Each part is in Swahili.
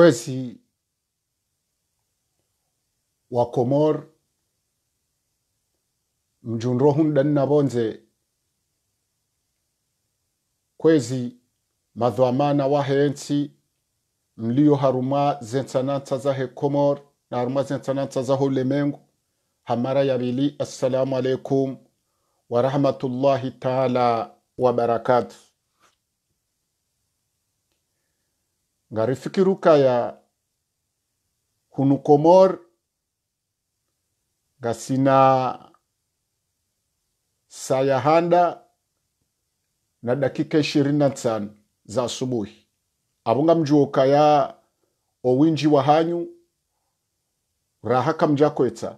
kwezi wa Komor mjunro hun dan na bonze kwezi madhwamana wahensi mlio haruma za zahe Komor na haruma za zahe ulemengu hamara yabili assalamu alaikum warahmatullahi taala wabarakatuh ngari fikirukaya hunu hunukomor gasina saa na dakika ishirini na tsano za asubuhi apo kaya owinji wa hanyu raha kamjakwetsa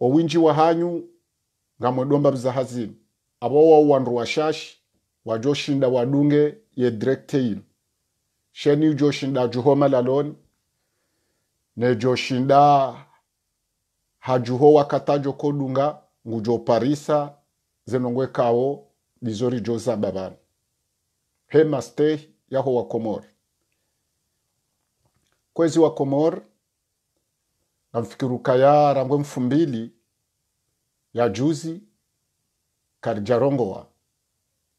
owinji wa hanyu ngamwedomba mzahazini apo wa washashi wajoshinda wadunge ye direkteino sheni shinda juho malalon ne shinda ha juho wakkatajo ko ɗunga ngujo parisa zenongwe kawo ɗizori joza ɓaɓan hemaste yaho wa komor kwezi wa komor namfikiruka ya rangwe mfumbili ya juzi karjarongowa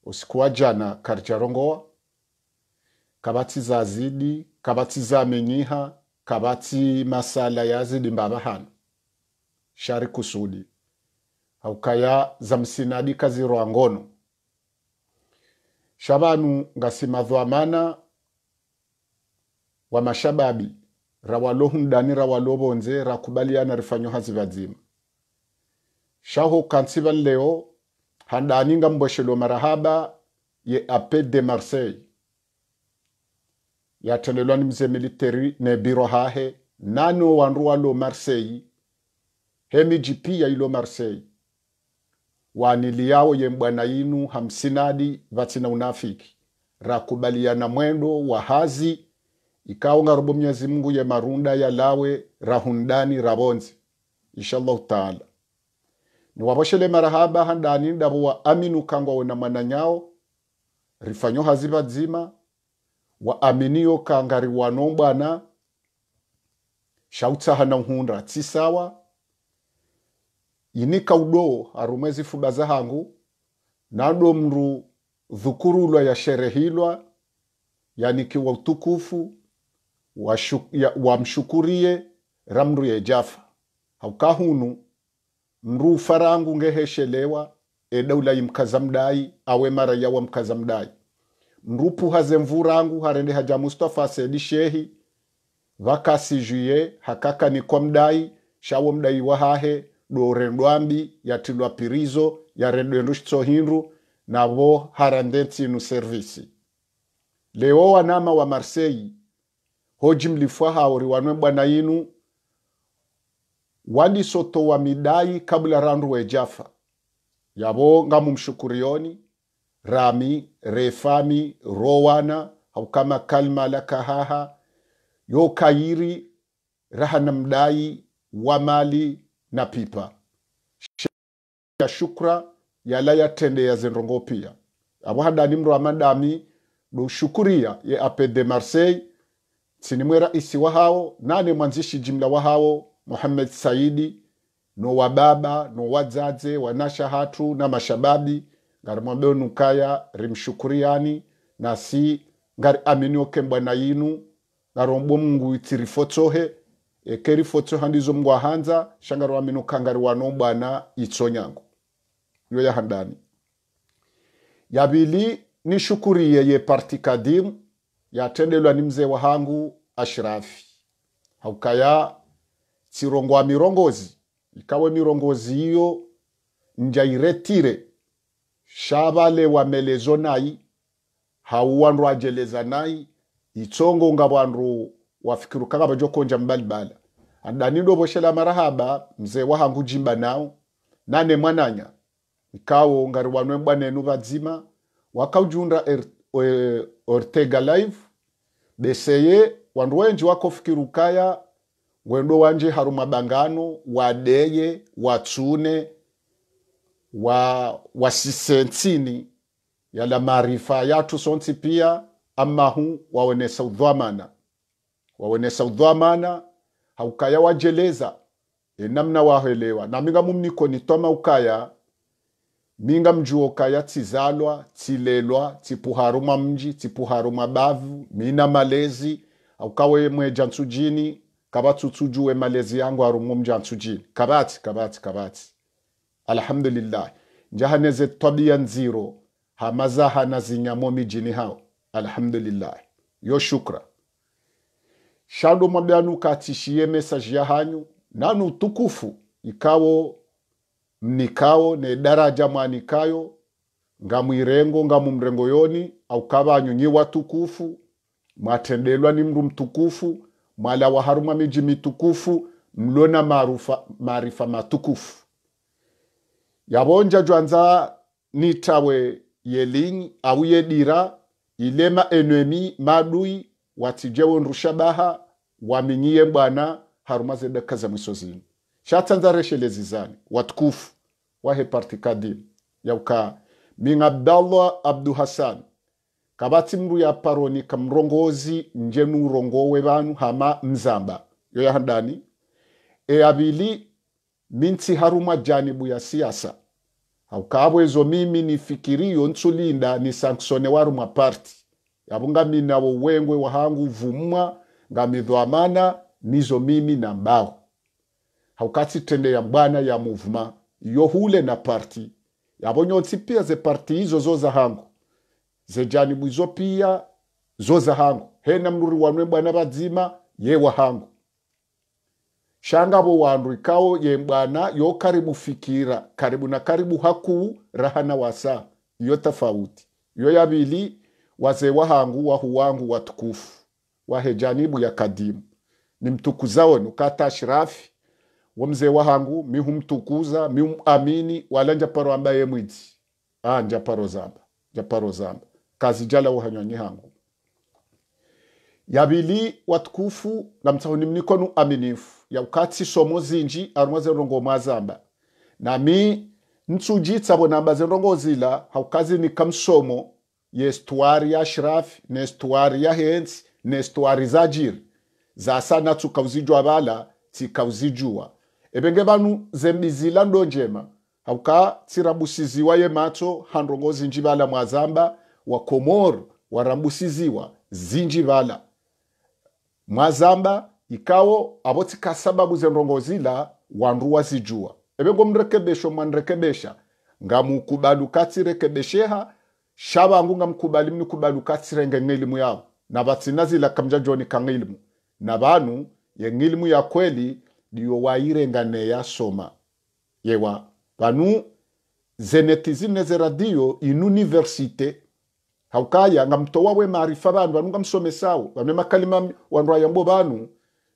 usikuwa jana karjarongowa zidi kabati za zamenyiha kabati masala yazidi mbabahana shari kusudi haukaya msinadi kazirwa ngono shabanu ngasimadhwamana wa mashababi rawalohundani rawalobonze rakubaliana rifanyo hazivadzima shaho kansivan leo handaninga mboshelo marahaba ye ape de marseille yathelelwa ni mzemiliteri ne biro hahe nano wandu marseille hemgp yailo marseille waanili yembwana yinu hamsinadi vatsina unafiki rakubaliana mwendo wa hazi ikaonga robo mnyezi mungu ye marunda yalawe rahundani ravonzi inshallahu taala niwavoshele marahaba handani ndavo wa aminu kangwa wena mwananyao rifanyo hazi vadzima waaminio kangari wanombwana shautsahana uhundra tsisawa inika udo fubaza zifuba zahangu nado mndu dhukurulwa yasherehilwa yanikiwa utukufu wamshukurie ya, wa ramndu yejafa haukahunu mndu ufarangu ngeheshelewa edaula imkaza mdai awe mara yawa mkaza mdai nrupu haze mvurangu harende haja mustafa sedi shehi vakasijuye hakaka nikwa mdai shawo mdai wahahe dorendwambi yatilwa pirizo yaredwendu tsohindu navo harande inu servisi leo wanama wa marseyi hoji mlifwa haori wanwe bwana yinu wa midai kabla randu wejafa yavo ngamumshukurioni rami refami rowana haukama kalma lakahaha yo mdai wa mali na pipa ya shukra yala ya zenrongo pia abo hadani mndu amadami dushukuria ye ape de marseille sinimwe raisi wahao nane mwanzishi jimla wahao muhammed saidi no wababa no wazaze wanasha hatu na mashababi ngarimwambe mwabeonu kaya rimshukuriani nasi ngari aminiwo kembwa na yinu ngarombo mungu itiri fotsohe ekeri fotsoha ndizo mungu ahanza shangari waminuka ngari wano bwana itso nyango iyo yahandani yabili nishukuriye ye parti kadimu yatendelwa ni mzee wahangu ashirafi haukaya tsirongwa mirongozi ikawe mirongozi iyo njairetire shavale wamelezo nai hauwandu wajeleza nai itsongo nga wandu wafikirukaka vajokonja mbalibala adanindo voshela marahaba mzee wahangu jimba nao nane mwananya ikawo ngari wanwe bwanenu vadzima wakaujunda er, er, ortega live beseye wandu wenji wakofikirukaya wendo wanje harumabangano wadeye watsune wa wasisentini yala maarifa yatu sonsi pia amahu waonesa udhamana waonesa udhamana haukaya wajeleza enamna wahelewa naminga mumnikoni toma ukaya minga mjuo kaya tizalwa tilelwa tipuharu mwa mji tipuharu mwa bavu mina malezi aukawe mwejantsujini kabatsutsujue malezi yangu arumu mjantsujini kabati kabati kabati alhamdulillah njahaneze tabia nziro hamazaha na zinyamo mijini hao alhamdulillah yo shukra shando mwabyanu katishiye mesaji ya hanyu nanu tukufu ikawo mnikawo ne daraja mwanikayo ngamwirengo ngamumrengo yoni au kavanyu nyi watukufu mwatendelwa ni mru mtukufu mwala waharumwa miji mitukufu mlona maarifa matukufu yabonja jwanza nitawe yelinyi au dira ilema maenemi madui watijewonrusha baha waminyiye bwana harumaze daka za mwiso zini shatanza reshelezizani watukufu wahe partikadini yauka min abdallah abdu hasan kabati mru ya paroni kamrongozi njenu nurongowe vanu hama mzamba yoyahandani e abili minsi haruma janibu ya siasa aukabwezo mimi nifikiriyo ntsulinda ni sanksone warumwa parti yavo ngaminavo uwengwe wahangu uvumwa ngamidhwamana nizo mimi na mbao haukatsitendeya tende ya bwana ya muvuma iyo hule na parti yavo nyonsi pia ze parti izo zo za hangu janibu izo pia zo za hangu hena mruri wanwe bwana vazima yewa hangu shangavo wandu ikao yembwana yo karibu na karibu hakuu rahana wasa iyo tafauti iyo yabili wazee wahangu wahu wangu watukufu wahejanibu ya kadimu nimtukuzao nukata shirafi wa mzee wahangu mihumtukuza mihumamini wala njaparo amba ye mwidzi ah, njaparo zamba njaparo zamba kazi jalawo hanywanyi hangu yabili watukufu na mtsahoni mniko nu aminifu ya ukatsi somo zinji arumwa zerongo mwazamba nami ntsujitsa bonamba rongo zila haukazinika msomo ye stuari ya shraf ne stuari ya hens ne stuari za jir jiri zasana tsukauzijwa bala tsikauzijua ebenge banu zembizila njema hauka tsirabusiziwa ye mato hanrongo zinji bala mwazamba wa komoro warambusiziwa zinji bala mwazamba ikawo abo tsikasababu zila wandu wazijua ebengo mrekebesho mwanrekebesha ngamukubalu katsirekebesheha shabangu ngamkubali mnikubalu katsirenge ng'elimu yabo na zila kamja joni ka na banu ye ng'elimu ya kweli diyo wairenganeya soma yewa banu zenetizine zeradiyo universite haukaya ngamtowawe maarifa banu banu ngamsomesawo bamemakalima wandu ayambo banu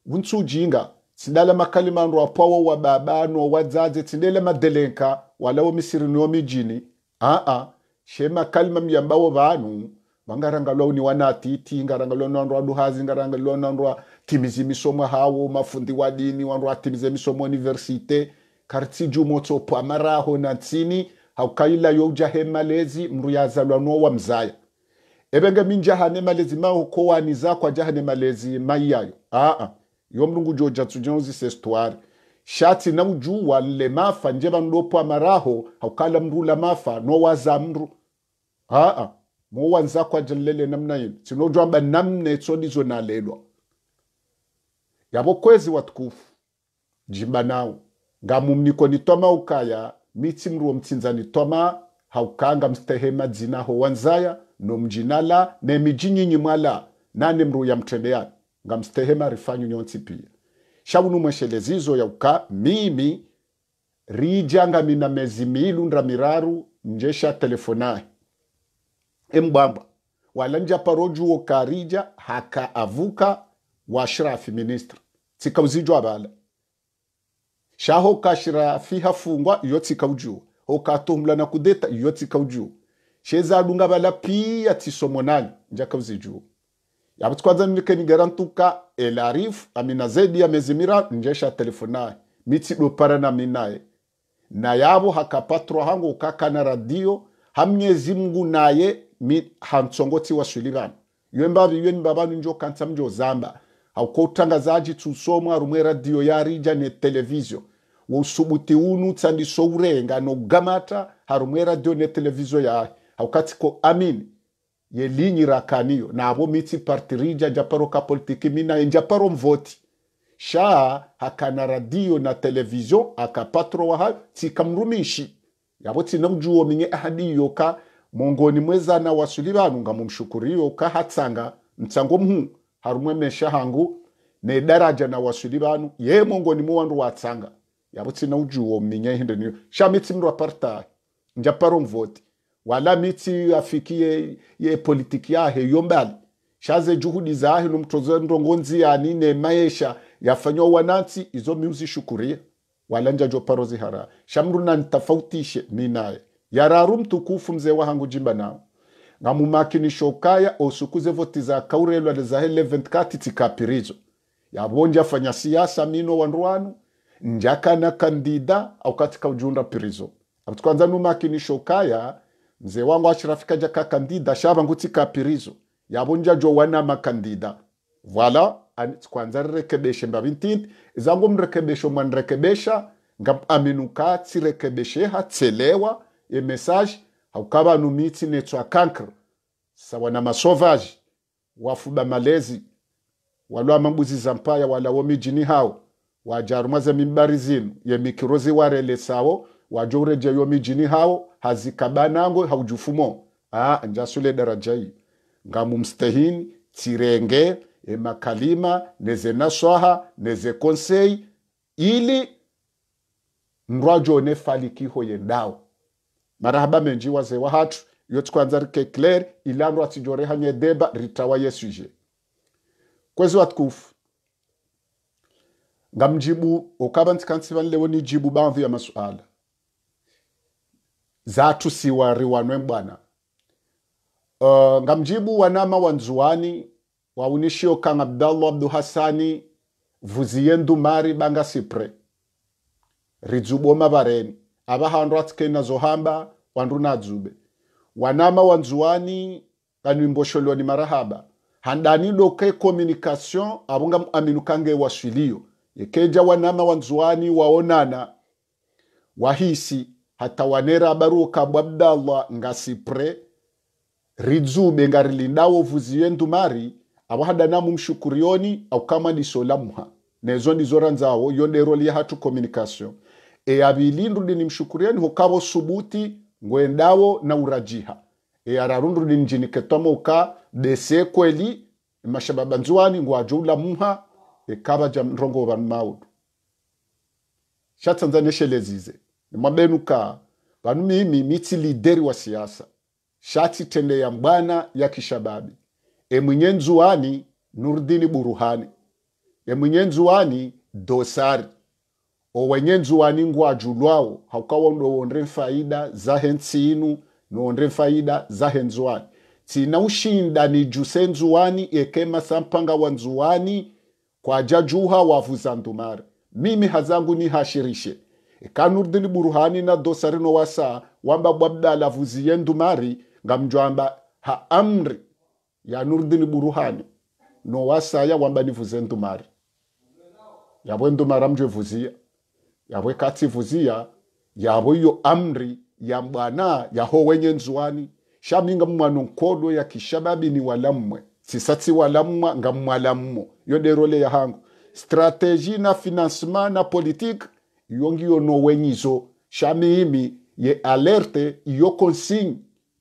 wuntsuujinga tsinala makalimandu apawo wa baba no wadzaze tsinela madelenka wala wo misiri niwo mijini aa she makalima myambawo vanu vangarangalwa ni wanatiti ngarangalwa nandu aduhazi ngarangalwa nandu atimize misomo hawo mafundi wa dini wandu atimize misomo universite karitsijumotso pwamaraho na tsini haukaila youjahe malezi mndu yazalwa no wa mzaya evenge minjahane malezi za kwa jahane malezi maiyayo aa yo mulungu joja tsunyao zisestwari shati na ujuwa nle mafa nje vanlopo amaraho haukala mndu ula mafa nowaza mndu aa mowanzako aja nlele namna yini sinojwamba namna itsonizo nalelwa yavo kwezi watukufu jimba nawo ngamumniko nitoma ukaya mitsi mruwo mtsinza nitoma haukanga mstehe madzina ho wanzaya nomjinala nemiji nyinyi mwala nane mruya mtendeyani nga mstehema rifanyu nyonsi pia shauno mweshelezizo yauka mimi rija rijanga mina mezi milu ndra miraru njesha telefonae embwambwa walanja paroju wokarija haka avuka wa shirafi ministre tsikauzijwa bala shaho ka shirafi hafungwa iyo tsikaujuwa na kudeta iyo tsikaujuwa shezadunga bala pia tisomonani njakauzijuwa yabutwaza nilike nigera ntuka elarif amina zedi ya mezimira njesha telefonaye mitsi dopara na minaye na yabo hakapatro hangu kakana radio hamwe zimgu naye mi hansongoti wa sulibana yemba biyo ni babanu njo kansa mjo zamba hauko utangazaji tusomwa rumwe radio ya rija ne televizio usubuti unu tsandiso urenga no gamata harumwe radio ne televizio ya haukatiko amini ye linyirakanio nabo mitsi partirija japaro ka politiki mina japaro mvoti sha hakana radio na television akapatro waha tsikamrumishi yabo tsinakujuwo minye ahadiyo ka mongoni mwezana wasuli vanu nga mumshukuriyo ka hatsanga mtsango mhu harumwe mesha hangu ne daraja na wasuli vanu ye mongoni muwandu watsanga yabo tsinaujuwo minye hindeniyo sha mitsi mndu apartayi njaparo mvoti wala miti afikie ye politiki yahe yo mbali shaze juhudi zahe numtozo ndongonzi yani ne maisha yafanywa wanati izo miuzi shukuria wala nja jo parozi hara shamru na ntafautishe minaye yararu mtukufu mzee hangu jimba nao ngamumakinisho shokaya osukuze voti za kaurelwa za 11 kati tikapirizo yabonja fanya siasa mino wa njaka na kandida au katika ujunda pirizo atukwanza numakinisho shokaya nze wangu ashirafikaja ka kandida shaba nguti kapirizo yabunja jo wana makandida voila kwanza rekebeshe mba mbabintindi izangu mrekebesho mwanrekebesha ngaminuka tsirekebesheha tselewa emesaji haukaba numitsi netu kankre sawa na masovaji wafuba malezi walwa mambuzi zampaya wala walawo mijini hao wajaruma za mimbari zinu yemikirozi warele sawo wajo urejeyo mijini hao hazikabanango haujufumo ah, njasule darajai ngamumstehini tsirenge emakalima neze naswaha neze konsei ili nrwajone falikiho yendao marahaba menji waze wahatu iyo tukwanza rikeclair ilanro atsijoreha deba ritawa yesuje kwezi watukufu ngamjibu okaba ntsikantsivanlewo nijibu bandhu ya masuala zaatusiwariwanwe mbwana uh, ngamjibu wanama wanzuwani waunishio kan abdallah abdu hasani vuziye ndumari banga sipre ridzuboma vareni ava handu atsikeni nazohamba wandu nadzube wanama wanzuwani kanwimbosholoni marahaba handani ke communication avunga aminukange wasilio yekeja wanama wanzuwani waonana wahisi hatawanera baruka bwa abdallah ngasipre ridzube ngarilidawo vuzi yendu mari namu mshukurioni au kama ni nisolamha nezo ndizora nzawo yondero liya hatu communication e ni mshukurioni hukavo subuti ngwendawo na urajiha e ararundu ni njini ketomo uka dese kweli mashababa nzuwani ngwajula muha ekavaja mrongo vanumaudu shelezize mabenu ka panu mimi miti lideri wa siasa shati tende ya mbana ya kishababi emwenye nzuani Nurdini Buruhani emwenye nzuani dosari owenye nzuani ngwajulwao haukawa ndowonre faida za hensinu nondre faida za henzuani tina ushinda ni juse nzuani ekema sampanga wa kwa jajuha wavuza ndumare mimi hazangu ni hashirishe ekanurdili buruhani na dosarino wasa wamba bwabda lavuzi yendumari ngamjwamba ha amri ya nurdili buruhani no ya wamba nivuze ndumari yabwe ndumara mjwe vuziya yabwe kati vuziya yabwe iyo amri ya mbwana yaho wenye nzuani shaminga mmwano nkodo ya kishababi ni walamwe sisati walamwa nga mmwalammo yo derole yahangu strategi na financement na politique yongi yo no wenyizo shami ye alerte yo consigne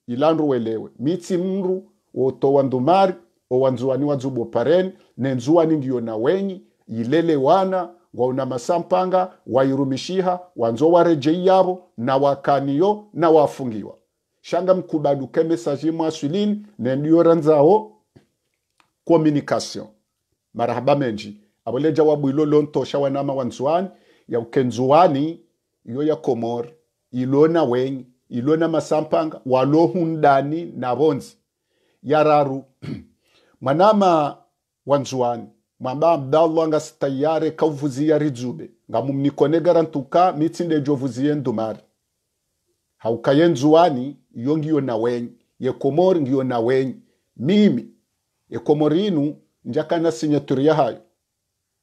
ilandru welewe mitsi mru wotowa ndumari owanzuwani paren ne nenzuwani ngiyo na wenyi ilele wana wauna masampanga wairumishiha wanzo warejei yavo na wakaniyo na wafungiwa shanga mkubaduke mesaji mwaswilini nendiyoranzao communication marahaba menji aboleja wabwilo lontosha wanama wanzuwani ya ukenzuani yaukenzuani yo yakomora ilona wenyi ilona masampanga walohundani na bonzi yararu manama wanzuani mwamba abdallah nga sitayare kauvuziya rizube nga mumnikonegara ntuka mitsinde jovuziye ndumari haukaye nzuani iyo ngiyo na wenyi yekomori ngiyo na wenyi mimi yekomorinu njakana sinyaturi hayo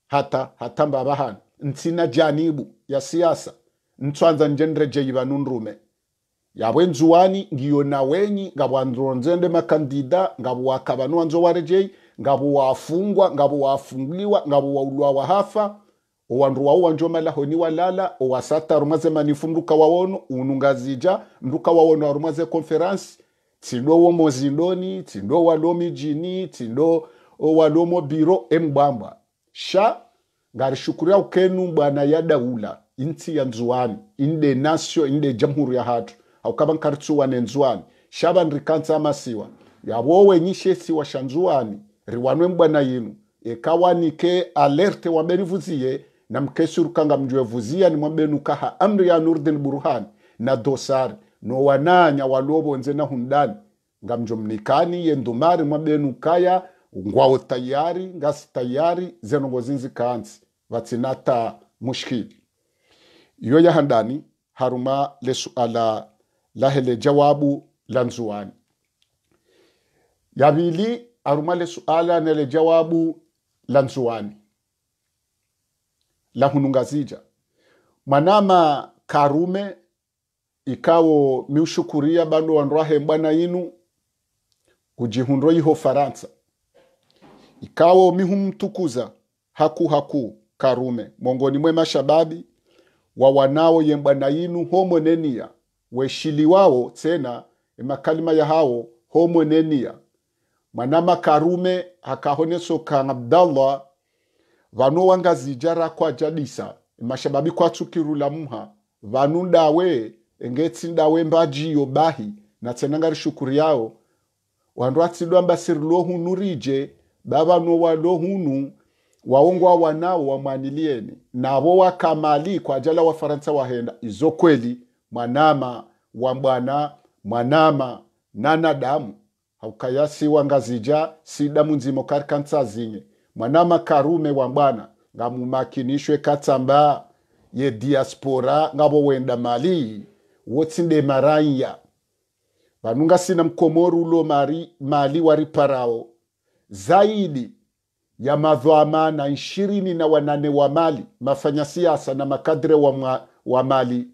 hata hatamba bahana ntsina janibu ya siasa ntswanza njendereje ibanu nrume yabwe nzuwani ngiyo na wenyi ngabwanzuro nzende makandida ngabo wakabanu wanzo warejei ngabo wafungwa ngabo wafungiwa ngabo waulwa wahafa owandruwa uwanjo malaho ni walala owasata rumaze manifu mruka wawono unungazija nduka wawono arumaze konferansi tindo wo mozindoni tindo walo mijini tindo walo mobiro embwambwa sha ngarishukuriya ukenumbwana ya daula inti ya nzuwani inde nasio inde jamhuri ya hatu aukaba nkaritsuwane nzuwani shaba nrikanza amasiwa yawowe nyishe siwa shanzuwani riwanwe mbwana yinu ekawanike alerte wamerivuziye na mkesurukanga mjwevuzia ni mwambenukaha amri ya nurdin buruhani na dosari nowananya walowonze na hundani ngamjo mnikani yendumari mwabenu kaya ngwawo tayari ngasi tayari zenongozinzi kansi vatsinata mushkili iyo yahandani haruma le suala lahele jawabu la yabili yavili aruma le suala nele jawabu la nzuwani lahunungazija mwanama karume ikawo miushukuria bando wanrwahe mbwana inu kujihundro iho faransa ikawo mihumtukuza haku haku Karume mongoni mwema shababi wa wanao yemba na yinu homonenia weshiliwao tena emakalima ya yahao homonenia mwanama Karume hakahonesoka Abdallah vanu wangazijara kwa jadisa mashababi kwatsukirula muha vanu ndawe engeti ndawe mbajiyo bahi na tena ngari shukuri yao wandu atsidwa mbasirulo hunu rije bavanu walohunu waungwa wanao wamwanilieni navo wakamali kwa ajala wafaransa wahenda izo kweli mwanama wa mbwana mwanama nana damu haukayasiwa ngazija si damu nzimo karikansa zinye mwanama karume wa mbwana ngamumakinishwe katamba ye diaspora ngabo wenda mali wotsinde maranya vanunga sina mkomoru ulo mari mali wariparao zaidi ya na ishirini na wanane wa mali mafanya siasa na makadre wa, ma, wa mali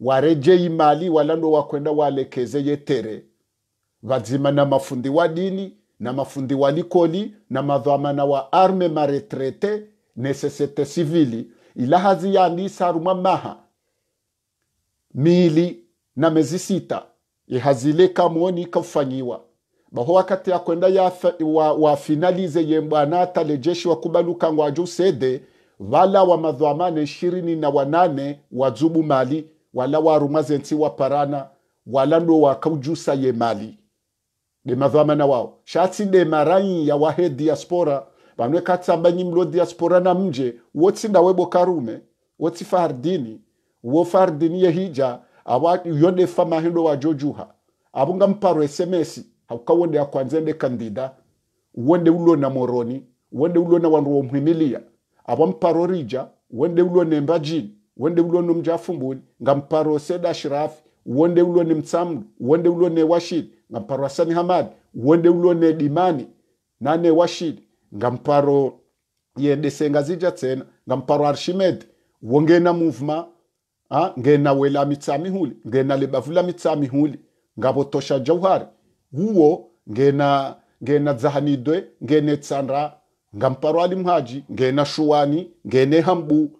warejei mali walando wakwenda walekeze yetere vazima na mafundi wa dini na mafundi wa likoli na na wa arme maretrete nesesete sivili ila haziyani sarumwa maha mili na mezi sita ihazile kamuoni kafanyiwa baho wakati yakwenda wafinalize wa yembwana atale jeshi wakubaluka ngwa jusede vala wa madhamane ishirini na wanane wazubu mali wala warumazensi waparana wala ndo wakaujusa ye mali de madhamana wao shati de marai ya wahe diaspora vanwe katsambanyi nyimlo diaspora na mje wotsinda webo karume wotsi fardini wo fardini ye hija awa yode famahindo wajojuha avunga mparo esemesi haukawonde akwanzende kandida ulo na moroni wonde ulona wandu womhimilia awamparorija ulo ulone mbajini ulo ulone mjafumbuni nga mparo ngamparo Said Ashraf wonde ulone Mtsamdu wonde ulone Washid ngamparo Hasani Hamad wonde ne Dimani nane Washid ngamparo yedesenga zija tsena ngamparo Archimed wongena movement ha ah, ngena wela mitsamihuli ngena lebavula mitsamihuli ngavotosha jauhari huwo ngena ngena zahanidwe ngene tsandra ali mhaji ngena shuwani ngene hambu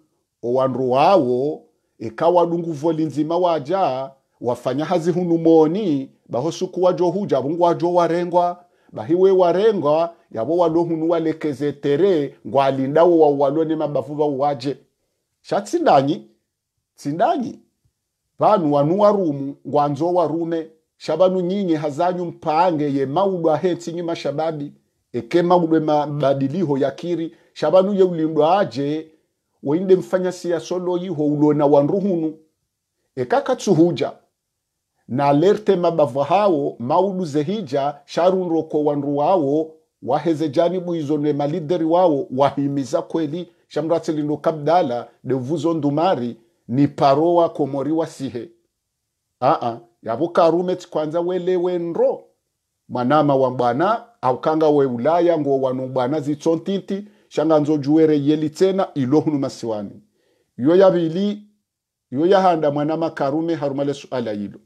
owandu wawo ekawa dungu nzima waja wafanya hazi hunumoni bahosuku wajo huja bungu wajo warengwa bahiwe warengwa yabo walo hunu walekeze tere wo wa wawalwe ne ba waje shatsindanyi tsindanyi vanhu wanu warumu ngwanzo warume shabanu nyinyi hazanyu mpange ye maudwa hetsi nyima shababi eke maudwe mabadiliho yakiri shabanu ye ulindwa aje weinde mfanya siya solo yiho ulona wanruhunu ekaka tsuhuja na alerte mabavu hao maulu zehija sharunro sharunroko wanru wao waheze janibu ne malideri wao wahimiza kweli shamratsilindo kabdala devuzo ndumari ni paroa komori komoriwa sihe a yavukarume tsikwanza welewe nro mwanama wa bwana aukanga we ulaya nguo wanu bwana zitsontiti shanga shanganzo juwere yeli tsena ilohunu masiwani iyo yabili iyo yahanda mwanama karume harumale suala yilo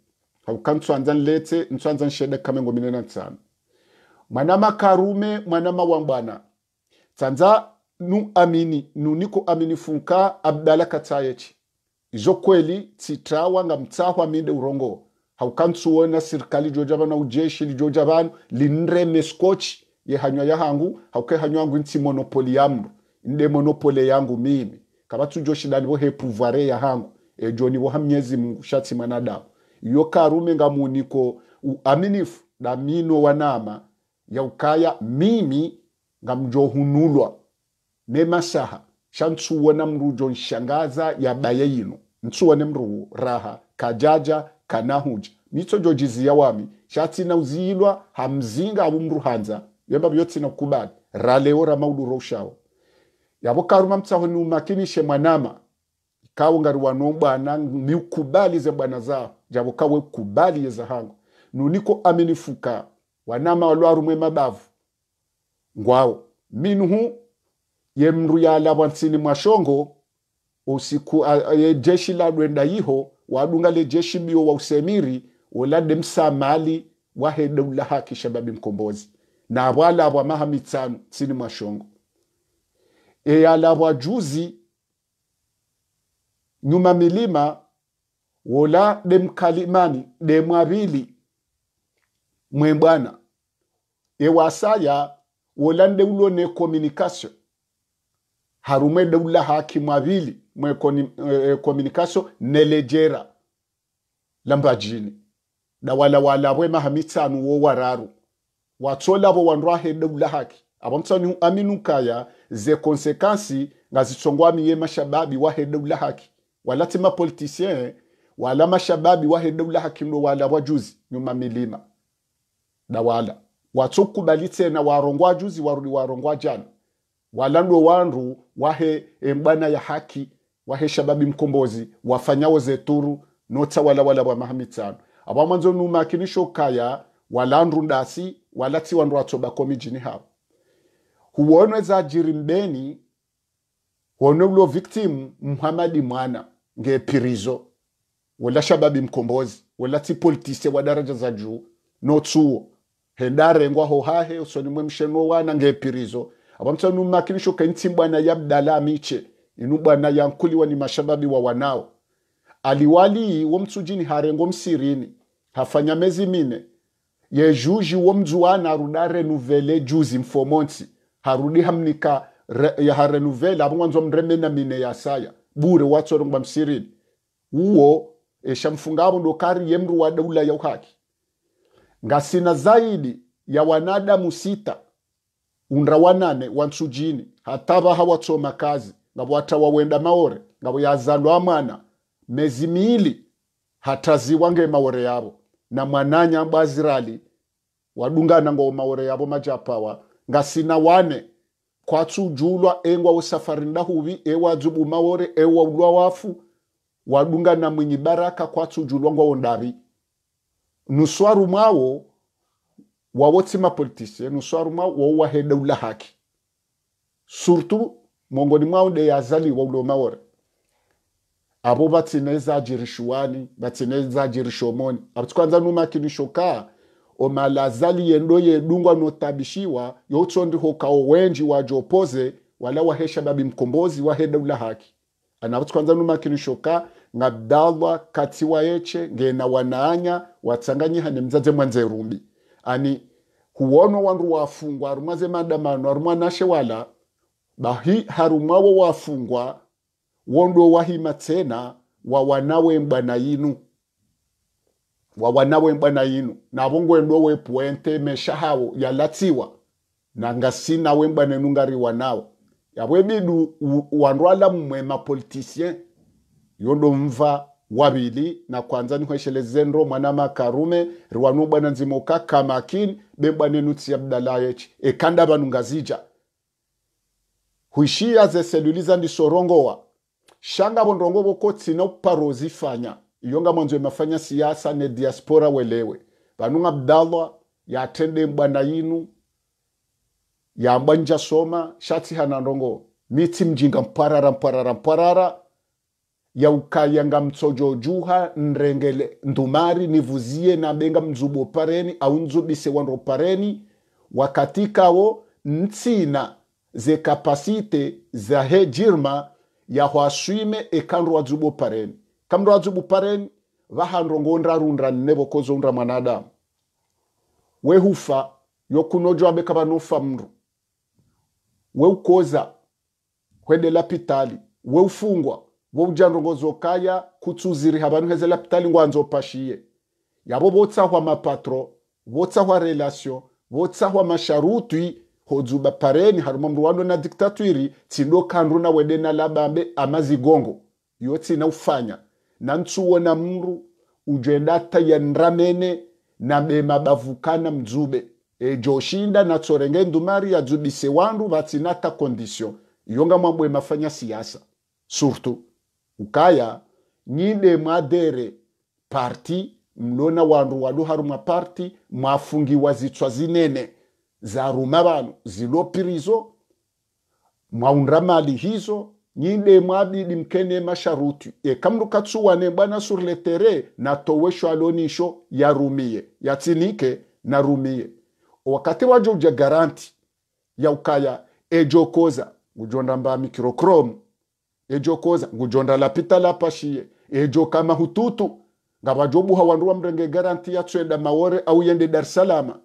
hauka ntswanza nletse ntswanza nshede kamengo minena tsana mwanama karume mwanama wa bwana tsanza nu amini nu niko amini funka abdala katsayechi izo kweli tsitrawanga mtsahwa mide urongo hawukansuwona serikali jojavano au jeshi lijojavano linreme skochi yehanywa yahangu hanywa yangu nti monopoli yamro nde monopole yangu mimi kaba tujoshidani bo hepuvare yahangu ejo nibo hamyezi mungu shati mwanadamu iyo karume nga muniko aminifu da mino wanama ya ukaya mimi nga mjo hunulwa ngamjohunulwa nemasaha shantsuwona mrujo nshangaza yabaye yino ntsuwone mruwo raha kajaja kanahuja nicho jojiziya wami shatsina uziyilwa hamzinga abumruhanza yemba byotsina kubali raleo ramauluro ushawo yavo karuma mtsaho ni niumakinishe mwanama kawo ngari wano bwana niukubalize bwana zao javo kawe kubaliye zahango nuniko aminifuka wanama walwarumwe mabavu ngwawo minhu yemru yalabwa ntsini mwashongo usiku jeshi la rwenda yiho wadungale jeshi bio wa usemiri olade msamali wahede haki shababi mkombozi na wala wa maha mitano e ala eyala juzi nyuma milima wola demkalimani demwavili mwembwana ewasaya wola ulone communication harumwe deula haki mwavili mwe eh, eh, communication nelejera lambajini wala wala bwe mahamitsa mahamitsanu wo wararu watsola bo watsolavo wandu ahede ulahaki aminu kaya ze konsekansi miye mashababi wa wahede ulahaki walati mapolitisien wala mashababi wa wahede ulahaki ndo wala wajuzi nyuma milima wala watsukubalitse na warongwa juzi warudi warongwa jana wala ndo wandu wahe embwana eh, ya haki wahesha babi mkombozi wafanyao zeturu wala wa mahamitano mahamitsano numa kinisho kaya wala walandru ndasi atoba atsobako mijini hao huwonwe za jirimbeni honwe ulo victim muhamadi mwana nge pirizo wala shababi mkombozi wala tipolitise wa daraja za juu hendare hendarengwa hohahe usoni mshenwo wana nge pirizo ngepirizo awamtsanu makinisho kentsimbwana yabdala miche inuba na yankuliwa ni mashababi wa wanao aliwali wo mtsujini harengo msirini hafanya mezi mine yejuji wo mzuana arudare nuvele juzi mfomonsi harudi hamnika ya harenuvele avongwanzwa mremena mine yasaya bure watsorongwa msirini uwo eshamfungavo ndo ndokari yemru wa daula ya uhaki ngasina zaidi ya wanadamu sita unra wanane wantsujini hatava hawatsoma kazi ngabo atawa wenda maore ngabo yazalwa mwana mezi miili hataziwa nge maore yabo na mwananya mbwazirali wadungana ngo maore yabo majapawa ngasina wane kwatsujulwa engwa usafari ndahuvi ewadzubu maore ewaulwa wafu wadungana mwinyi baraka kwatsujulwa ngwawo ndavi nuswaru mwawo wawotsima politisie nuswaru mwawo wowaheda ula haki surtout mongoni mwao ndeyazaliwa ulomawore abo vatsinezajiri shuwani vatsinezajiri shomoni apoti kwanza numakinishoka azali yendo yedungwa notabishiwa yotsondihokao wenji wajopoze wala wahesha babi mkombozi waheda ula haki anapoti kwanza numakinishoka ngabdalwa katiwa yeche ngena wanaanya watsanganyihane mzadze mwanze rumbi ani huwono wandu wafungwa arumaze madamano arumwanashe wala bahi harumawo wafungwa wondo wahima tsena wawanawe mbana yinu wawanawe mbana yinu navo ngwendo wepuente mesha hawo yalatsiwa nangasina wembwana enu ngariwa nawo yawwebidu wandwala mmwe mapolitisien yondo mva wabili na kwanza ni nikhweshelezendo mwana makarume riwanu bwana nzimoka kamakini bebwanenu nutsi bdalayechi ekhanda vanu ngazija huishiya zeseluli zandisorongowa shanga vondongo voko tsina uparozi fanya iyo ngamanzo emafanya siasa ne diaspora welewe vanunga abdallah yatende mbwana yinu yamba njasoma shatsihana ndongo mitsi mjinga mparara mparara mparara yaukayanga mtsojo juha nrengele ndumari nivuzie nabenga mzubo pareni au nzubise wando pareni wakatikawo ntsina zekapasite zahe jirma wadzubu yahwashwime ekanrwajubu paren kamrwajubu paren vahandro ngondrarundra nnevokozo undra mwanadamu wehufa yokunojwa beka vanofa mndu weukoza hwende lapitali weufungwa voujanrongozo kaya kutsuziriha vanhu heze lapitali ngwanzo pashiye yavo votsahwa mapatro votsahwa relasio votsahwa masharutwi hozuba pareni haruma mndu wano na diktatwiri tsindo kandu na wede na labambe amazigongo yo tsina ufanya na ntsuwo na mndu ujwendata ya nramene na bema bavukana mdzube e joshinda na tsorenge ndumari ya yadzubise wandu vatsinata kondisio yonga mwambwe mafanya siasa surtu ukaya nyinde madere parti mlona wandu wadu haruma parti mwafungiwa zitswa zinene zaruma vanhu zilopirizo mwaunra mali hizo nyinde mwabidi mkene masharuti ekamndu katsuwane bwana sur le terrain natowe shwalonisho yarumie yatsinike narumie wakati wajo uja garanti ya ukaya ejokoza ngujonda mbami kirokromu ejokoza ngujonda lapita lapashie ejo kama hututu ngawajobuha wandu mrenge garanti yatsweda maore au yende dar salama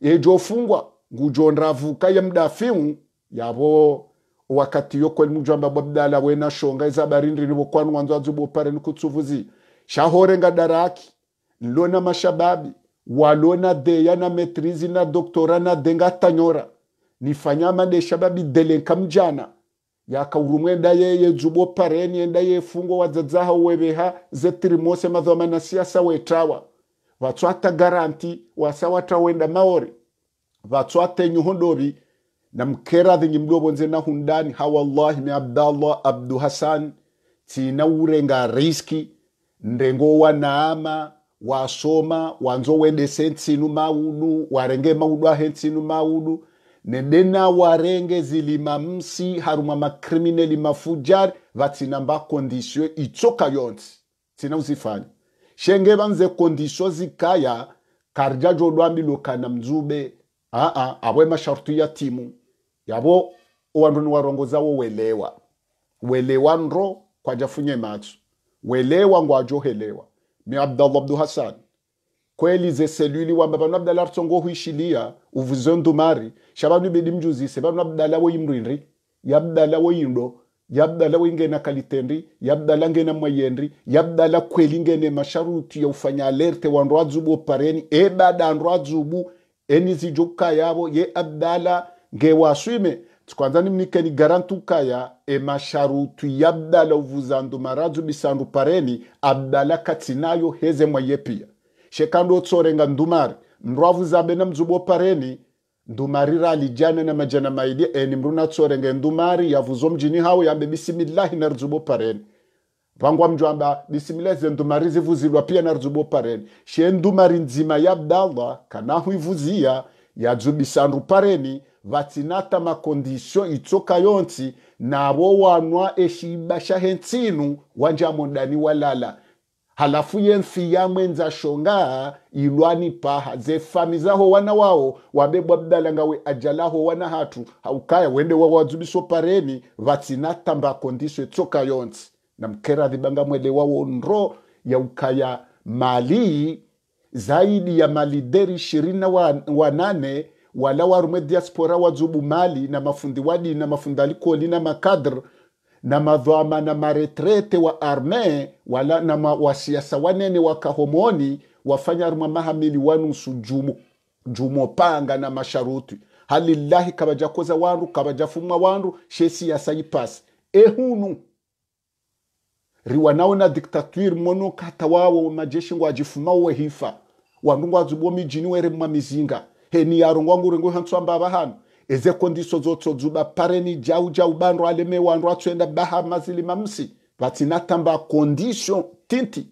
yejofungwa ngujondravuka ye mdafiu yavo wakati yokweli mujamba bwabdala wena shonga izabarindiri vokwanu wanzo adzubopare nikutsuvuzi shahorenga daraki nlona mashababi walona deya na metrizi na doktora na denga tanyora nifanya madesha shababi delenka mjana yakaurumwenda yeye dzubo pareni enda yefungo wadzadzaha weveha madhoma na siasa wetawa vatswata garanti wasawatha wenda maori vatswata enyuhondori namkeradhi nyimduovonze nahundani hawallahi me abdallah abdu hasan tsina urenga riski ndengo naama wasoma wanzo wendese ntsinu maudu warenge maudu ahe ntsinu maudu nedena warenge zilima msi harumwa makrimineli mafujari vatsina mbakondisio itsoka yonse tina uzifanya shenge banze kondisho zikaya karja jodwambi lukana mzube aa abwe masharti ya timu yabo wandu ni warongoza wo welewa welewa nro kwaja matsu welewa ngo mi abdallah abdu hasan kweli ze seluli wamba banu abdala artsongo huishilia uvuze ndumari shabanu bedi mjuzise banu abdala yabdala wo yabdala wingena kalitendi yabdala ngena mayendri yabdala kweli ngene masharuti ya ufanya alerte wandu azubu opareni e bada andu azubu e joka yabo ye abdala nge waswime tukwanza ni ngewaswime garantu kaya e masharuti yabdala uvuzandu marazu bisandu pareni abdala katinayo heze mwayepia pia shekandu otsorenga ndumari mndu avuzabe na mzubu opareni ndumari ralijane na majana maidi eni mru natsorenge ndumari yavuzo mjini hao yambe bisimillahi narzubo pareni vangwa mjwamba bisimillahi ze ndumari zivuzilwa pia narzubo pareni she ndumari nzima ya abdallah kanahu ivuzia yajubisandu pareni vatsinata makondisio itsoka yonsi navo wanwa eshiiba shahe ntsinu wanjamondani walala halafu yensi mwenza shonga ilwani paha zefamizaho wana wawo wabebwa bdala ngawe ajalaho wana hatu haukaya wende wawadzubiso pareni vatsinatamba kondiso etsoka na namkera dhibanga mwele wawo nro yaukaya mali zaidi ya malideri ishirini na wanane wala warume diaspora wadzubu mali na mafundi wadi na alikoli na makadr na madhama na maretrete wa arme wala na wasiasa wanene wa kahomoni wafanya ruma mahamili wanusu jumo panga na masharuti halillahi kabajakoza wandu kabajafumwa wandu she siasa yipasi ehunu riwa nawo na diktatwiri mono kata wawo majeshi jifuma uwe hifa wandu ngo azubwo were mwa mizinga heni yarongwa ngo urengo ambaba abahana ezeko ndiso zotso pareni jau jau banro aleme wanro atsuenda baha mamsi msi vatsinatamba condition tinti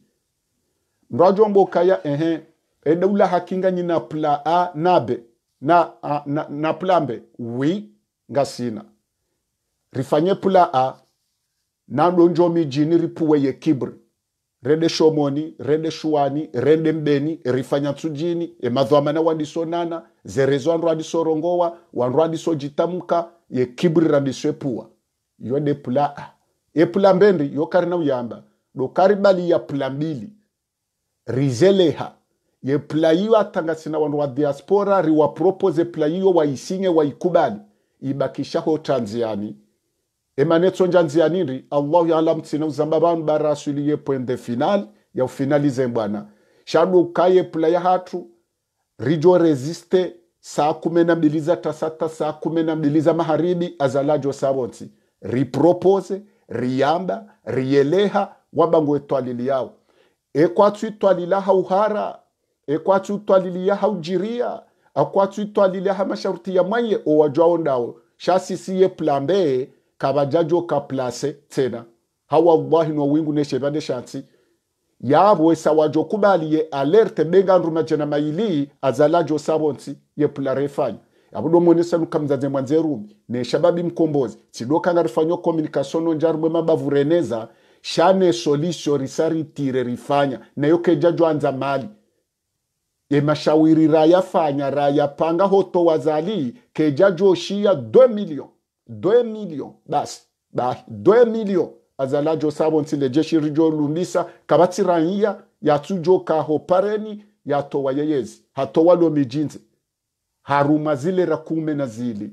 mrajombo kaya ehe edeula hakinga nyina pla a nabe na, a, na, na plambe wi ngasina rifanye pla a nadonjo mijini ripuwe ye kibri rende shomoni rende shuani rende mbeni rifanya tsujini emadzo amana wandisonana zerezo andru adisorongowa wandru adisojitamka ye kiburi randiso yo de pula a epula mbendi yo karina uyamba dokari bali ya pula mbili rizeleha ye pula iyo atangasina wandu wa diaspora riwa propose pula iyo waisinge waikubali ibakisha ho tanziani emanetso njanziyaniri allahu yalamtsina uzamba vanu varasuliye pwende final ya yaufinalize bwana shadukaye pula ya hatu rijo resiste saa kumi na mbili za tasata saa kumi na mbili za maharibi azalajo savonsi ripropose riyamba riyeleha wabangu etwalili yao ekwatsu itwalilaha uhara ekwatsu itwaliliyaha ujiria akwatsu itwaliliyaha masharuti ya mwaye owajwao ndawo shasisiye plambee kabajajwo kaplase tena hawa no wingu hawallahi nowingu neshevya neshansi yavo esawajo kubaliye alerte benga benganruma jena maili azalajo savonsi yepularefanya mwanze kamzadze ne shababi mkombozi sidokanga rifanyo communication nonjarumwe mabavu reneza shane solution risari tire rifanya na yoke jajo anza mali ye mashawiri raya fanya raya panga hoto wazali shia 2 million 2 million basi bahi 2 million azala jo sabo nsile jeshi rijo lumisa kabatsiranya yatujo kaho pareni wayeyezi hato walo mijinzi haruma zile ra kume na zili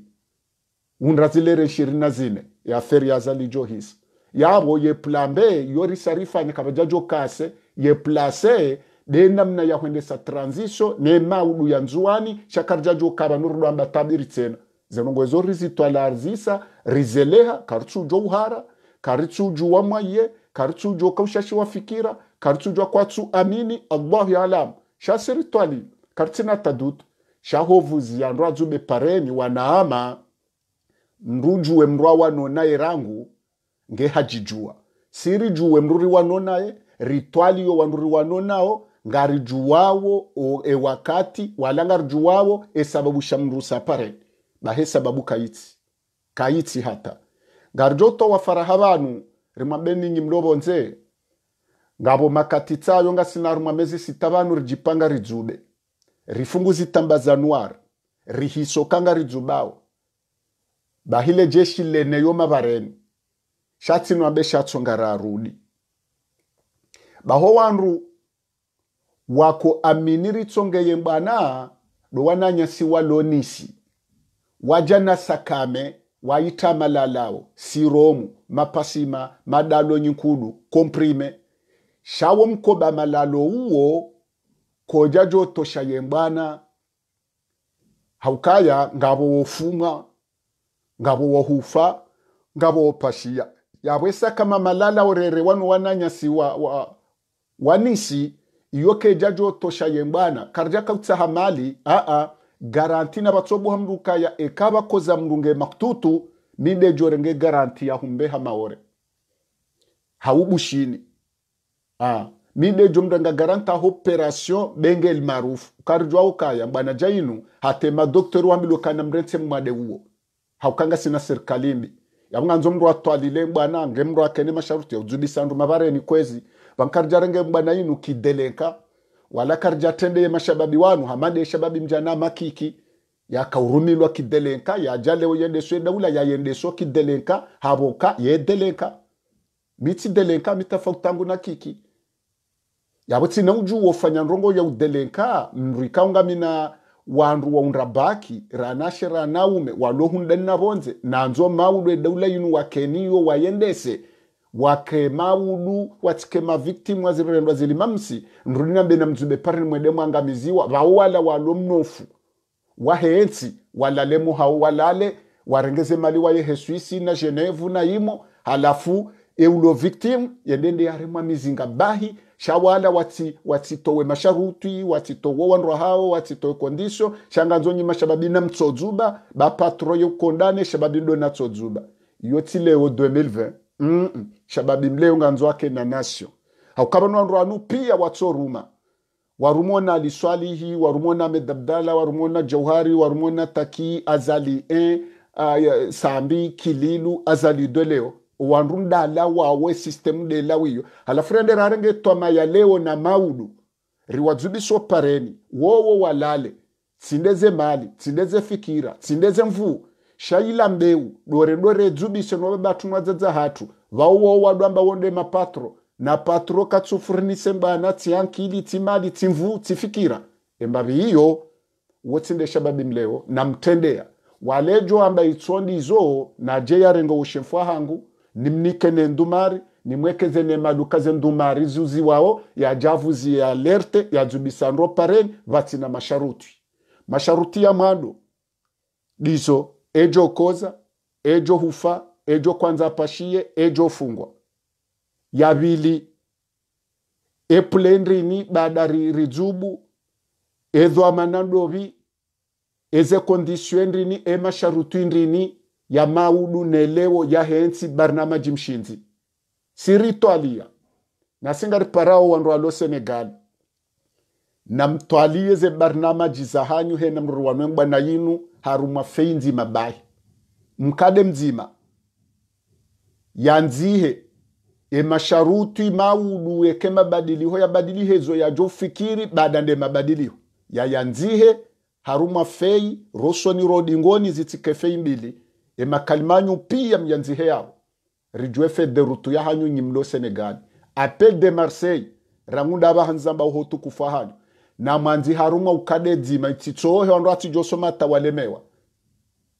unra zilera ishirini na zine yaferi yazalijo hisa yabo yeplambe yorisarifanya kabajajo kase ye place de yeplase denamna yahwendesa transition ne maudu ya nzuwani shakarjajo kaba nurulwamba tabiri tena zenongo ezo rizitwalarzisa rizeleha karitsujo uhara karitsuju wamwaye karitsujo kaushashi wa fikira karitsujo kwatsu amini allahu yalam shasiritwali karitsina tadutu shahovuzi yandu adzume pareni wanaama mrujuwe mrwa wanonaye rangu ngehajijua sirijuwe mruri wanonaye ritwaliyo wanduri wanonao ngarijuwawo ewakati wala ngarijuwawo esababusha mrusa pareni bahesa babu kayitsi kayitsi hata ngarjoto wafaraha banu rimwa beningi mlobonze ngabo makati tsayo ngasinarumwa mezi sita banu rijipanga rijube rifungu zitamba za nuar kanga rijubao bahile jeshi leneyo mabareni shatsinwa beshatsonga rarudi baho wanru wako amini ritsongeye mbwana dowananyasi walonisi wajana sakame waita malalao siromu mapasima madalo nyinkudu komprime shawo mkoba malalo uwo koja jotosha yembwana haukaya ngabo wofumwa ngabo wohufa ngabo wopashiya yabwesa kama malala orere wanu wananyasi wa, wa, wanisi iyo keja jotosha yembwana karja kautsaha mali garanti nabatsobuha mruka ya eka bakoza mrunge maktutu minde jorenge garanti ya humbe hamaore haubushini ah midejo mrenga garanta operation bengel maruf karjwa ukaya bwana jainu hatema doktor wambilo na mrense mwade uo haukanga sina serikalini yamwanzo mndu atwalile bwana ngemru akene masharuti ya sandu mabare ni kwezi bankarjarenge bwana inu kideleka wala karjatende mashababi wanu hamande shababi mjana makiki yakaurumilwa kidelenka yajalewo yendeso edawula yayendeso kidelenka habonka yedelenka mitidelenka mitafakutangu na kiki na uju ufanya nrongo ya udelenka mrikaunga mina wandu wa baki ranashe ranaume na bonze nanzo maulwe daula yinu wakeniyo wayendese wakemawulu watsikema victimu wazirerendwa zili mamsi ndruninambe na mzube pari mwede mwangamiziwa vawala walo mnofu wahensi walale muhau walale warengeze mali wa waye heswisi na genevu na imo halafu eulo victim yendende yaremwa mizinga bahi shawala wati watitowe masharuti watitowe wanro hao watitowe kondisho shanganzo nyima shababi na mtsozuba bapatro yokondane shababi ndo na tsozuba iyo tilewo 2020 mm -mm. shababi mleunganzo wake na nasio haukavanwanrwanu pia watsoruma warumona liswalihi warumona medabdala warumona jauhari warumona taki azali e, uh, sambi kililu azali doleo wandu ndala wawe sistemu delawiyo halafu renderarenge twamaya leo na maulu riwadzubiso pareni wowo walale tsindeze mali tsindeze fikira tsindeze mvuu shaila mbeu dore dore dzubise nove batumwa dzadza hatu vauwo wadwamba wonde mapatro na patro katsufurinise mbana tsiankili tsimali tsimvu tsifikira embavi iyo wotsindesha babi na namtendea walejo amba itsondi izo naje yarengo ushemfwa hangu nimnike ne ndumari nimwekeze ne maduka ze ndumari zuzi wao yajavuzi ya lerte yadzubisa ndo paren vatsina masharuti masharuti ya mwano dizo ejo koza ejo hufa ejo kwanza pashie ejo fungwa yavili epulenrini bada ridzubu edho amanandovi eze kondisiwenrini emasharutwinrini ya maudu nelewo yahensi barnamaji mshinzi siritoalia nasingariparawo wandu alo senegali na namtwaliye barnamaji za hanyu he mruwanwe bwana yinu haruma fei nzima bayi mkade mzima yanzihe emasharuti maulu ke mabadiliho ya ya badili hezo jo fikiri baada nde mabadiliho ya yanzihe haruma fei rosoni rodingoni zitike fei mbili emakalimanyu pia myanzihe yao rijwe fe ya hanyu nyimlo senegali apel de marseille rangunda abahanzamba uho tukufa hanyu na namwanzi harumwa ukadedzima tsitsohe wandu atsijosoma tawalemewa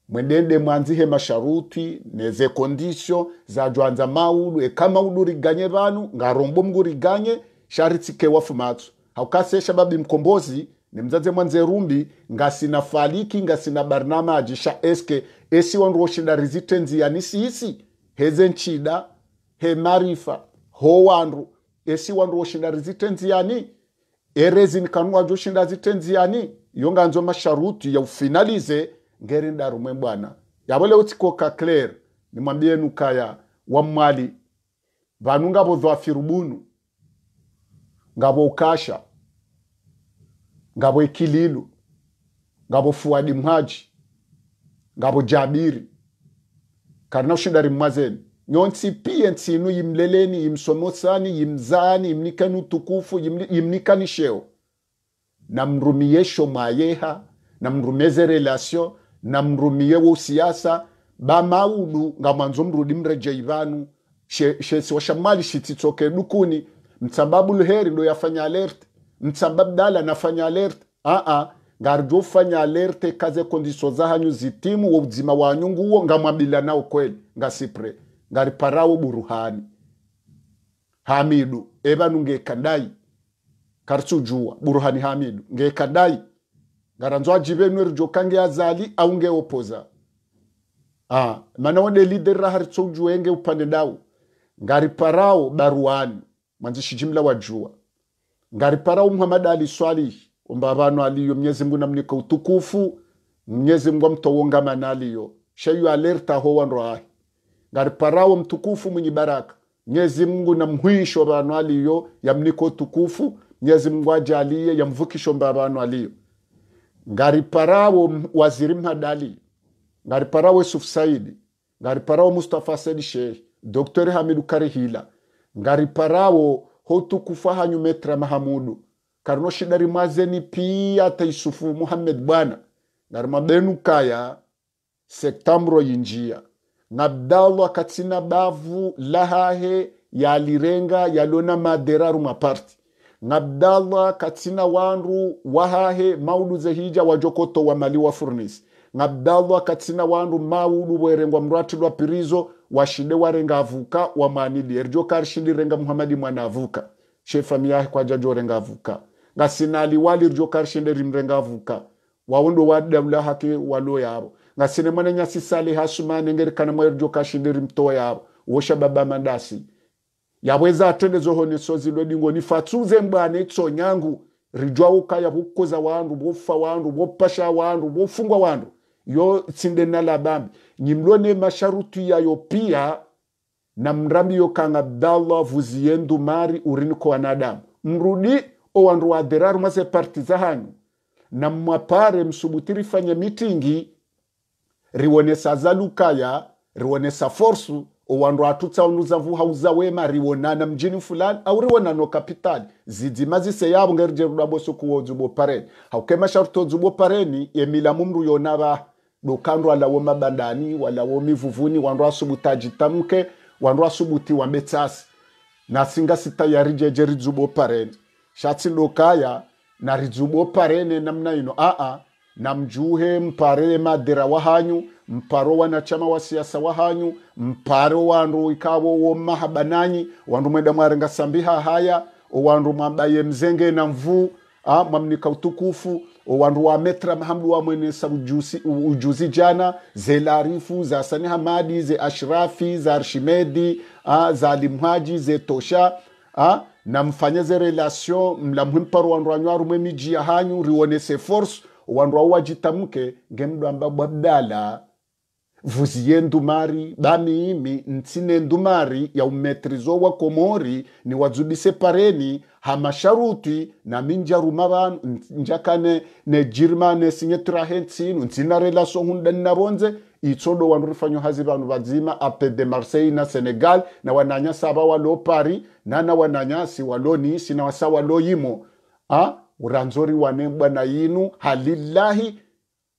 mwenende mwanzi he masharuti neze kondisio za jwanza maulu eka maulu riganye vanu ngarombo mngu riganye sharitsike wafumatso haukasesha babi mkombozi ni mzaze mwanze rumbi ngasina faliki ngasina barnama ajisha eske esi wandu woshinda rizitenzi yanisiisi heze nchida he marifa ho wandu esi wandu woshinda rizitenzi yani erezi nikanwa joshinda zitenziani iyo nganzo masharuti ya ufinalize ngeri ndarumwe bwana yabole utikoka claire nimwambie nukaya wa mwali vanu ngavo firubunu ngavo ukasha ngavo ikililu ngavo fuadi mhaji ngavo jabiri karina ushindari mmwazeni nyontsipi ensinu yimleleni yimsomosani yimzani yimnikani utukufu yimnikani sheo namrumiye shomayeha namrumeze relasio namrumiye wo siasa bamaudu nga mwanzo mrudi mrejei vanu shesiwashamali she shititsoke dukuni mtsababu luheri ndo yafanya alert mtsababu dala nafanya alert aa ngarjo ufanya alert kaze kondiso zahanyu zitimu wa wo udzima wanyu nguwo ngamwabila nao kweli ngasipre ngari parawo buruhani hamidu evanu ngekadai karisujua buruhani hamidu ngekadai ngaranzo ajivenweru jokange azali au ngeopoza ah, mana wode lidera nge upande dau parawo baruani manje mwanzishijimla wajua ngariparao Ali swali omba vanu aliyo mnyezi Mungu namnika utukufu mnyezi mngu amtowongamana aliyo shayu alerta ho wanroahi ngari parao mtukufu mwenye baraka nyezi mngu na mhuisho banu aliyo yamniko tukufu nyezi mngu ajalie yamvukisho mba banu aliyo ngari parao waziri mhadali ngari parao yusuf saidi parao mustafa said sheikh dr hamidu karihila ngariparawo hotukufa hanyu metra mahamudu karno shida rimazeni pia ta yusufu muhammed bwana mabenu kaya sektamro yinjia n'abdallah katsina bavu lahahe yalirenga yaliona maderaru maparti ng'abdallah katsina wandu wahahe maulu zehija wajokoto wa mali wa furnisi ng'abdallah katsina wandu maulu werengwa mrwati lwa pirizo washide warenga avuka wa wamanili erjo karshidi renga muhamadi mwana avuka shefami yahe jajo renga avuka ngasinali wali rjo karshinde rimrenga avuka waundo wadamla hake walo yaro nga sinemwana nyasi sali hasumane ngeri kana mweru jokashindiri mto yabo wosha baba mandasi yaweza atendezo hone sozi lodingo nifatsuze mbwane itso nyangu rijwa ukaya bukoza wandu bofa wandu bopasha wandu bofungwa wandu yo tsinde labambi nyimlone masharuti yayo pia na mrambi yo kanga abdallah vuziendu mari kwa wanadamu mrudi o owandu wadheraru mwase partiza hanyu na mwapare msubutiri fanya mitingi riwonesa zalukaya riwonesa forsu owandu atutsa unuza vuhauza wema riwonana mjini fulani au riwonano kapitali zidzima zise yavo ngerijera boso kuwodzubo pareni haukema sharutodzubwo pareni emila mumru yonava dukandu walawo mabandani walawo mivuvuni wandu asubutaji tamke wandu asubuti wambetsasi nasinga sitayari jeje ridzubo pareni shatsi dokaya na ridzubo parene namna ino aa na mjuhe mpare madera wahanyu mparo wanachama wa siasa wahanyu mparo wandu ikawo woma habananyi wandu mwenda mwarenga sambiha haya owandu mwambaye mzenge na mvu mwamnika utukufu owandu metra mahamdu wamwenesa ujuzi, ujuzi jana ze larifu za sani hamadi ze ashrafi za arshimedi a, za alimhaji ze tosha a, na mfanye ze relation mlamhwe mparo wandu miji ya hanyu rionese force wandu au wajitamke amba bwabdala vuziye ndumari bamiimi ntsine ndumari ya umetrizo wa komori ni wadzubise pareni hamasharuti na minjaruma vanu njakane nejirima nesinye tirahe ntsinu ntsina relaso hunda nnaronze itsodo wandu rifanyo hazi vanu vazima ape de marseille na senegal na wananyasa sava walo pari nana wananyasi walo nisi na wasa walo yimo a uranzori wane mbwana yinu halilahi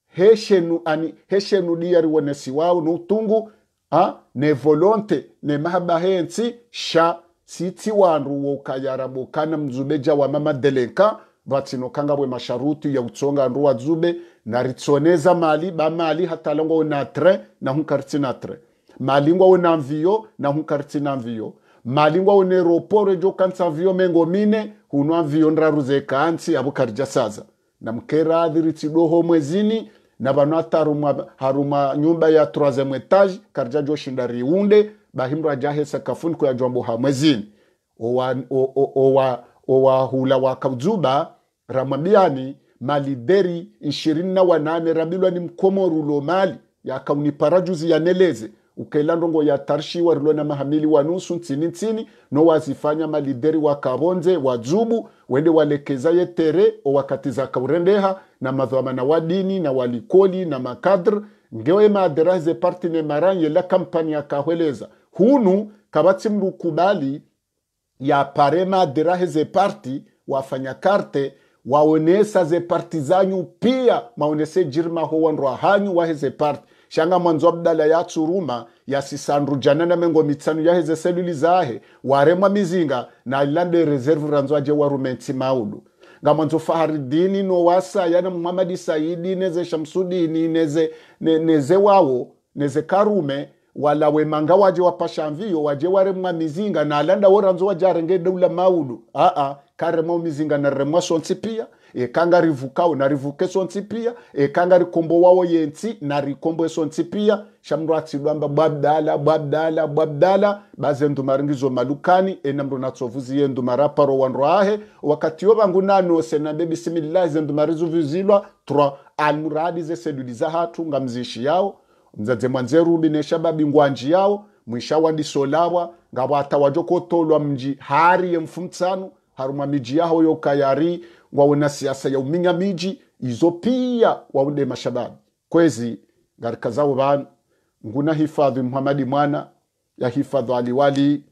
heshenu ani heshenu diyari wone siwawu nutungu ha ne volonte ne mahaba hensi sha sitsi wandu wokayarabokana mzubeja wa mama delenka kanga bwe masharuti ya utsonga ndu na naritsoneza mali ba mali hatalangwa unatre na tre malingwa unamviyo na hunkaritsinamviyo malingwa une roporo kansa viyo mengo mine hunwa viyo nraruze kansi abu karija saza na mkera adhiritsidoho mwezini na vanu atarumwa haruma nyumba ya troisieme etage karija joshinda riunde bahimra jahe kwa kuyajwambo ha mwezini owa, o, o, owa, owa hula wakaujuba ramwambiani ramambiani ishirini na wanane rabilwa ni mkomo rulo mali ya yakaunipa ya neleze ukela ndongo ya tarshi na mahamili wanusu ntsini ntsini no wazifanya malideri wa wajubu wende walekeza yetere za kaurendeha na madhamana wa dini na walikoli na makadr ngewe maaderaze partine maranye la kampani akahweleza hunu kabatsi mrukubali ya pare maaderahe ze parti wafanya karte waonesa ze parti zanyu pia maonese jirma howanrwa hanyu wahe parti shanga mwanzo abdala yatsuruma na mengo mitsanu yahe seluli zahe waremwa mizinga na alilande reserve ranzo aje warume ntsimaulu nga mwanzo faharidini nowasa yana muhamadi saidi neze shamsudini neze, ne, neze wawo neze karume wala wemanga waje wapashamviyo waje waremwa mizinga na alanda woranzo wajarenge deula maulu aa karemwa mizinga na naremwa sonsi pia ekanga rivukao rivuke sonsi pia e kanga rikombo wawo yensi narikombo esonsi pia shamndu atsidwamba babdala babdala babdala baze ndumaringizo malukani enamndu natsovuzi ye maraparo wanroahe wakati yo bangu nano nanose nambe bisimillahi ze ndumari zuvuzilwa 3 almuradi zeseduli za hatu ngamzishi yao mzadze mwanzerubi neshababi ngwanji yao mwishawa ndisolawa ngawata wajokotolwa mji hari hariye mfumtsanu haruma miji yao yokayari wawona siasa ya uminya miji izo pia waude mashababi kwezi ngarika zawo banu nguna hifadhi muhamadi mwana ya hifadhi aliwali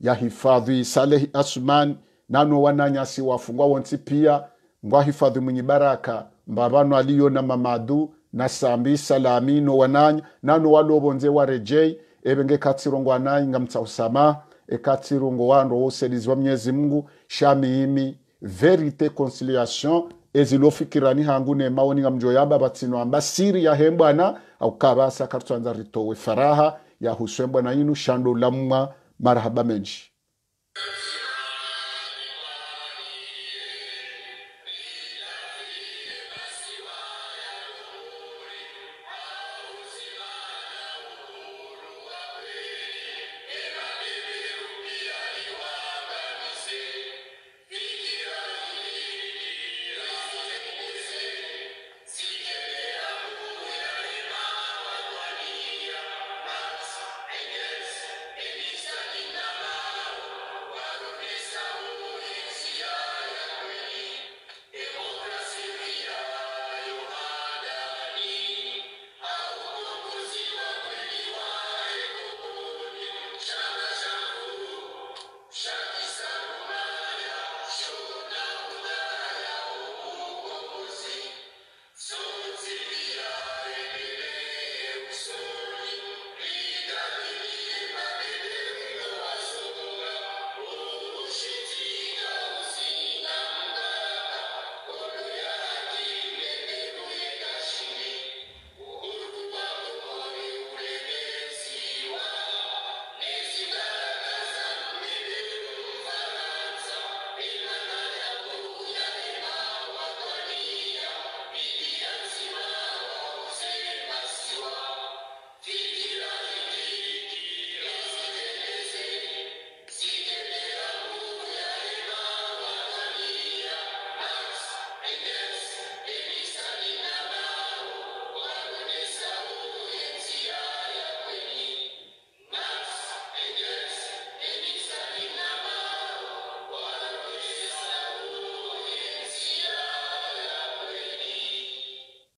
ya hifadhi salehi asman nano wananyasi wafungwa wonsi pia ngwa hifadhi mwenye baraka mbabano aliyo na mamadu nasambisa lamino wananya nano walobo nze warejei ebe ngekatsirongo anayi ngamtsa usama ekatsirongo wando woselizwa mnyezi mungu shamiimi verite conciliation ezilofikirani hangu nemaoni ngamjo yaba batsino amba siri yahembwana aukabasa kartswanza ritowe faraha na yinu shando lamwa marahaba menji